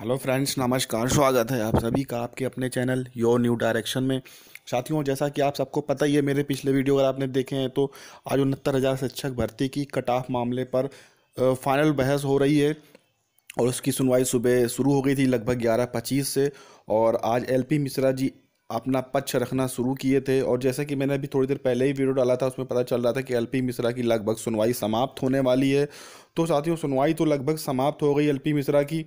hello friends नमस्कार स्वागत है आप सभी का आपके अपने चैनल योर न्यू डायरेक्शन में साथियों जैसा कि आप सबको पता ही है मेरे पिछले वीडियो अगर आपने देखे हैं तो आज उनहत्तर हज़ार शिक्षक भर्ती की कट ऑफ मामले पर फाइनल बहस हो रही है और उसकी सुनवाई सुबह शुरू हो गई थी लगभग ग्यारह पच्चीस से और आज एल मिश्रा जी अपना पक्ष रखना शुरू किए थे और जैसा कि मैंने अभी थोड़ी देर पहले ही वीडियो डाला था उसमें पता चल रहा था कि एलपी मिश्रा की लगभग सुनवाई समाप्त होने वाली है तो साथियों सुनवाई तो लगभग समाप्त हो गई एलपी मिश्रा की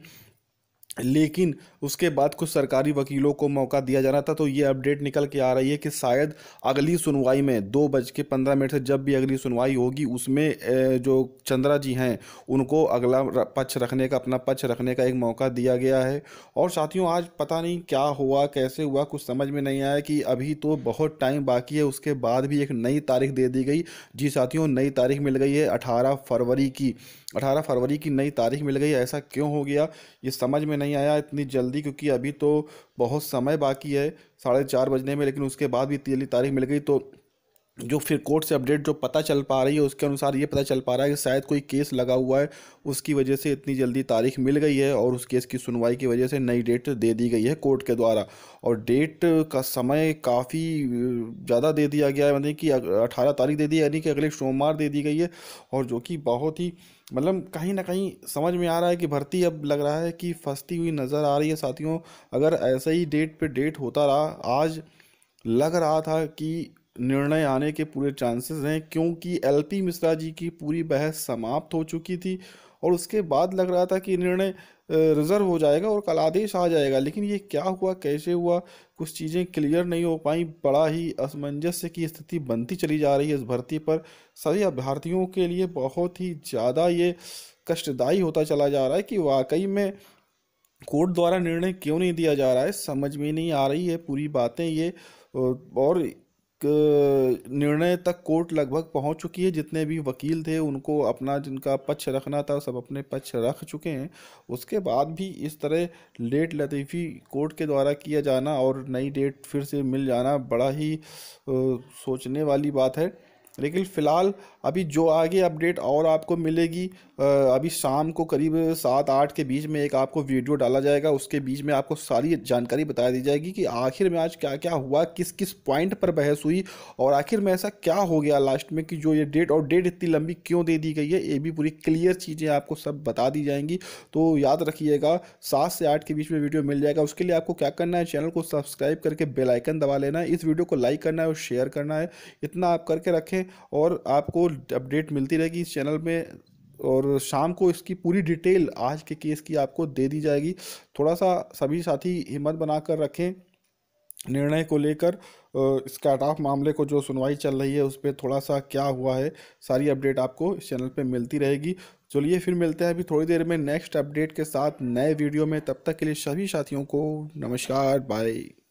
लेकिन उसके बाद कुछ सरकारी वकीलों को मौका दिया जाना था तो ये अपडेट निकल के आ रही है कि शायद अगली सुनवाई में दो बज के पंद्रह मिनट से जब भी अगली सुनवाई होगी उसमें जो चंद्रा जी हैं उनको अगला पक्ष रखने का अपना पक्ष रखने का एक मौका दिया गया है और साथियों आज पता नहीं क्या हुआ कैसे हुआ कुछ समझ में नहीं आया कि अभी तो बहुत टाइम बाकी है उसके बाद भी एक नई तारीख दे दी गई जी साथियों नई तारीख मिल गई है अठारह फरवरी की अठारह फरवरी की नई तारीख मिल गई ऐसा क्यों हो गया ये समझ में नहीं नहीं आया इतनी जल्दी क्योंकि अभी तो बहुत समय बाकी है साढ़े चार बजने में लेकिन उसके बाद भी इतनी जल्दी तारीख मिल गई तो जो फिर कोर्ट से अपडेट जो पता चल पा रही है उसके अनुसार ये पता चल पा रहा है कि शायद कोई केस लगा हुआ है उसकी वजह से इतनी जल्दी तारीख मिल गई है और उस केस की सुनवाई की वजह से नई डेट दे दी गई है कोर्ट के द्वारा और डेट का समय काफ़ी ज़्यादा दे दिया गया है मतलब कि अठारह तारीख दे दी यानी कि अगले सोमवार दे दी गई है और जो कि बहुत ही मतलब कहीं ना कहीं समझ में आ रहा है कि भर्ती अब लग रहा है कि फंसती हुई नज़र आ रही है साथियों अगर ऐसा ही डेट पर डेट होता रहा आज लग रहा था कि निर्णय आने के पूरे चांसेस हैं क्योंकि एलपी मिश्रा जी की पूरी बहस समाप्त हो चुकी थी और उसके बाद लग रहा था कि निर्णय रिजर्व हो जाएगा और कल आदेश आ जाएगा लेकिन ये क्या हुआ कैसे हुआ कुछ चीज़ें क्लियर नहीं हो पाई बड़ा ही असमंजस्य की स्थिति बनती चली जा रही है इस भर्ती पर सभी अभ्यर्थियों के लिए बहुत ही ज़्यादा ये कष्टदायी होता चला जा रहा है कि वाकई में कोर्ट द्वारा निर्णय क्यों नहीं दिया जा रहा है समझ में नहीं आ रही है पूरी बातें ये और निर्णय तक कोर्ट लगभग पहुंच चुकी है जितने भी वकील थे उनको अपना जिनका पक्ष रखना था सब अपने पक्ष रख चुके हैं उसके बाद भी इस तरह लेट लतीफ़ी कोर्ट के द्वारा किया जाना और नई डेट फिर से मिल जाना बड़ा ही सोचने वाली बात है लेकिन फ़िलहाल अभी जो आगे अपडेट और आपको मिलेगी अभी शाम को करीब सात आठ के बीच में एक आपको वीडियो डाला जाएगा उसके बीच में आपको सारी जानकारी बता दी जाएगी कि आखिर में आज क्या क्या हुआ किस किस पॉइंट पर बहस हुई और आखिर में ऐसा क्या हो गया लास्ट में कि जो ये डेट और डेट इतनी लंबी क्यों दे दी गई है ये भी पूरी क्लियर चीज़ें आपको सब बता दी जाएंगी तो याद रखिएगा सात से आठ के बीच में वीडियो मिल जाएगा उसके लिए आपको क्या करना है चैनल को सब्सक्राइब करके बेलाइकन दबा लेना है इस वीडियो को लाइक करना है और शेयर करना है इतना आप करके रखें और आपको अपडेट मिलती रहेगी इस चैनल में और शाम को इसकी पूरी डिटेल आज के केस की आपको दे दी जाएगी थोड़ा सा सभी साथी हिम्मत बनाकर रखें निर्णय को लेकर स्टार्ट ऑफ मामले को जो सुनवाई चल रही है उस पर थोड़ा सा क्या हुआ है सारी अपडेट आपको इस चैनल पे मिलती रहेगी चलिए फिर मिलते हैं अभी थोड़ी देर में नेक्स्ट अपडेट के साथ नए वीडियो में तब तक के लिए सभी साथियों को नमस्कार बाय